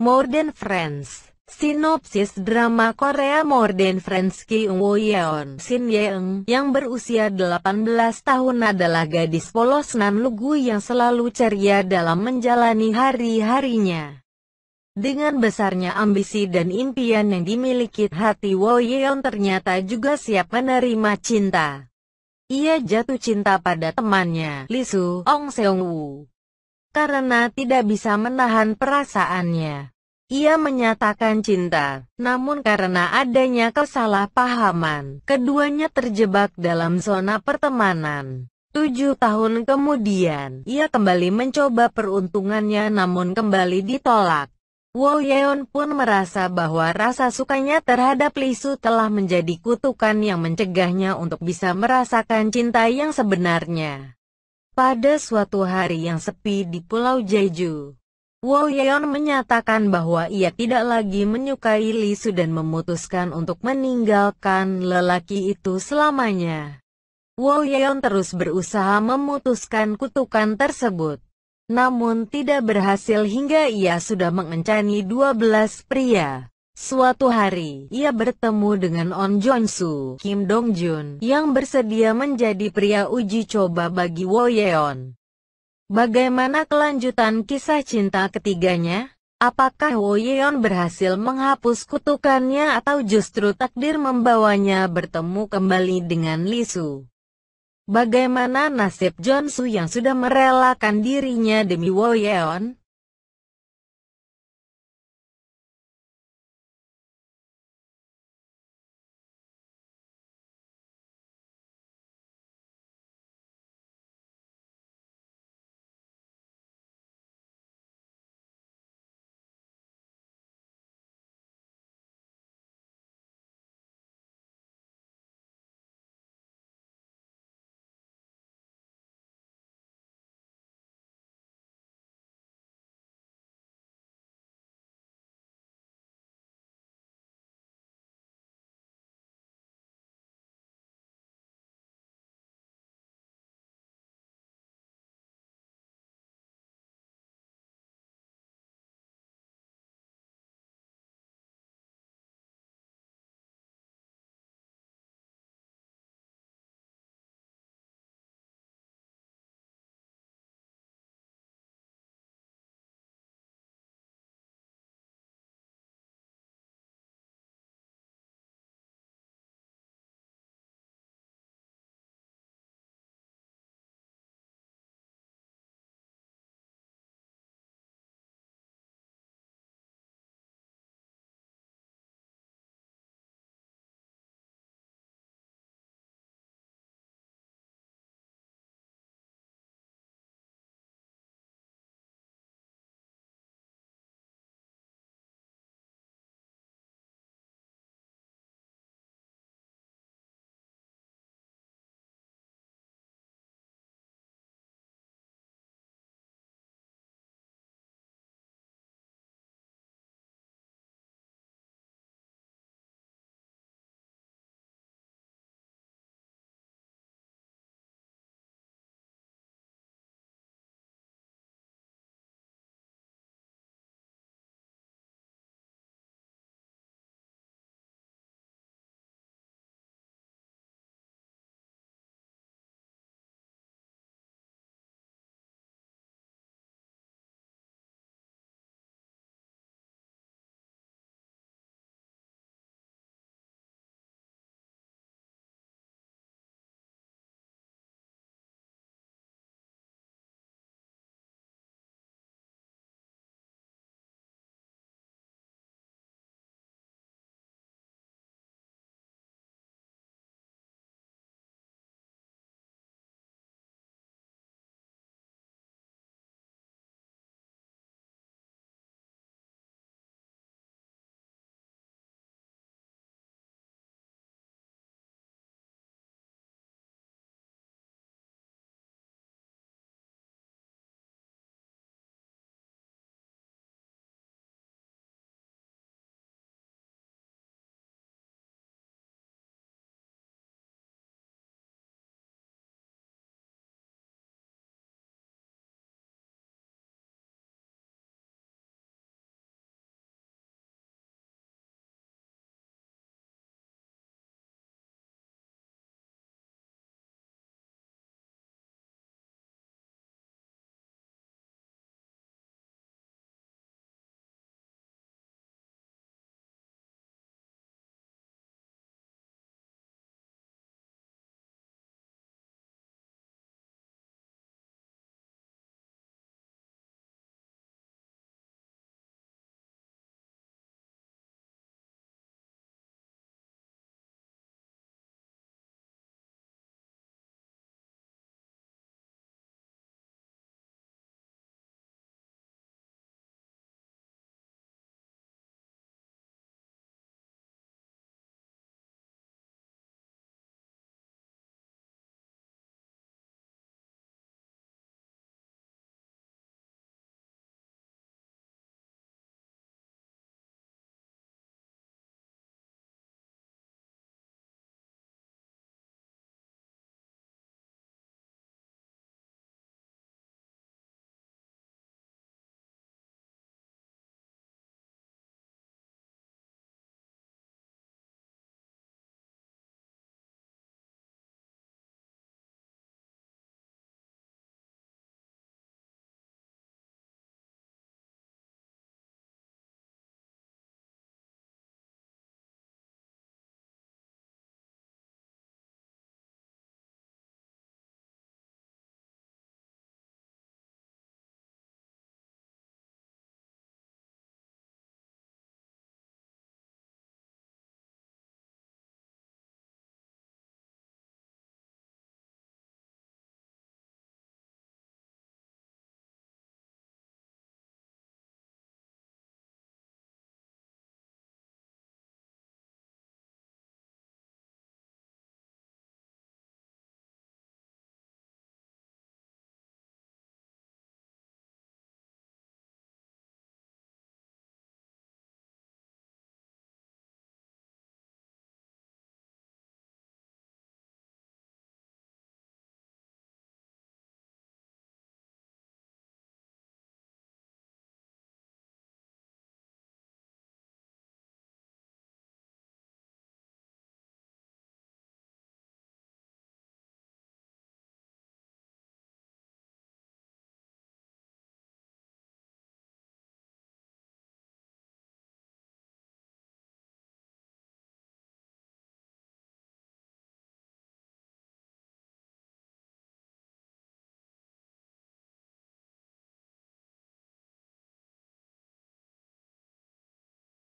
More Than Friends Sinopsis drama Korea More Than Friends Ki Woyeon Yeon Shin Yeong yang berusia 18 tahun adalah gadis polos nan lugu yang selalu ceria dalam menjalani hari-harinya. Dengan besarnya ambisi dan impian yang dimiliki hati Woyeon ternyata juga siap menerima cinta. Ia jatuh cinta pada temannya, Lisu Ong Seong Woo karena tidak bisa menahan perasaannya. Ia menyatakan cinta, namun karena adanya kesalahpahaman, keduanya terjebak dalam zona pertemanan. Tujuh tahun kemudian, ia kembali mencoba peruntungannya namun kembali ditolak. Wo Yeon pun merasa bahwa rasa sukanya terhadap Lisu telah menjadi kutukan yang mencegahnya untuk bisa merasakan cinta yang sebenarnya. Pada suatu hari yang sepi di Pulau Jeju, Yeon menyatakan bahwa ia tidak lagi menyukai Lisu dan memutuskan untuk meninggalkan lelaki itu selamanya. Yeon terus berusaha memutuskan kutukan tersebut, namun tidak berhasil hingga ia sudah mengencani 12 pria. Suatu hari, ia bertemu dengan On jong su Kim Dong-jun, yang bersedia menjadi pria uji coba bagi Wo Yeon. Bagaimana kelanjutan kisah cinta ketiganya? Apakah Wo Yeon berhasil menghapus kutukannya atau justru takdir membawanya bertemu kembali dengan Lee Su? Bagaimana nasib jong su yang sudah merelakan dirinya demi Wo Yeon?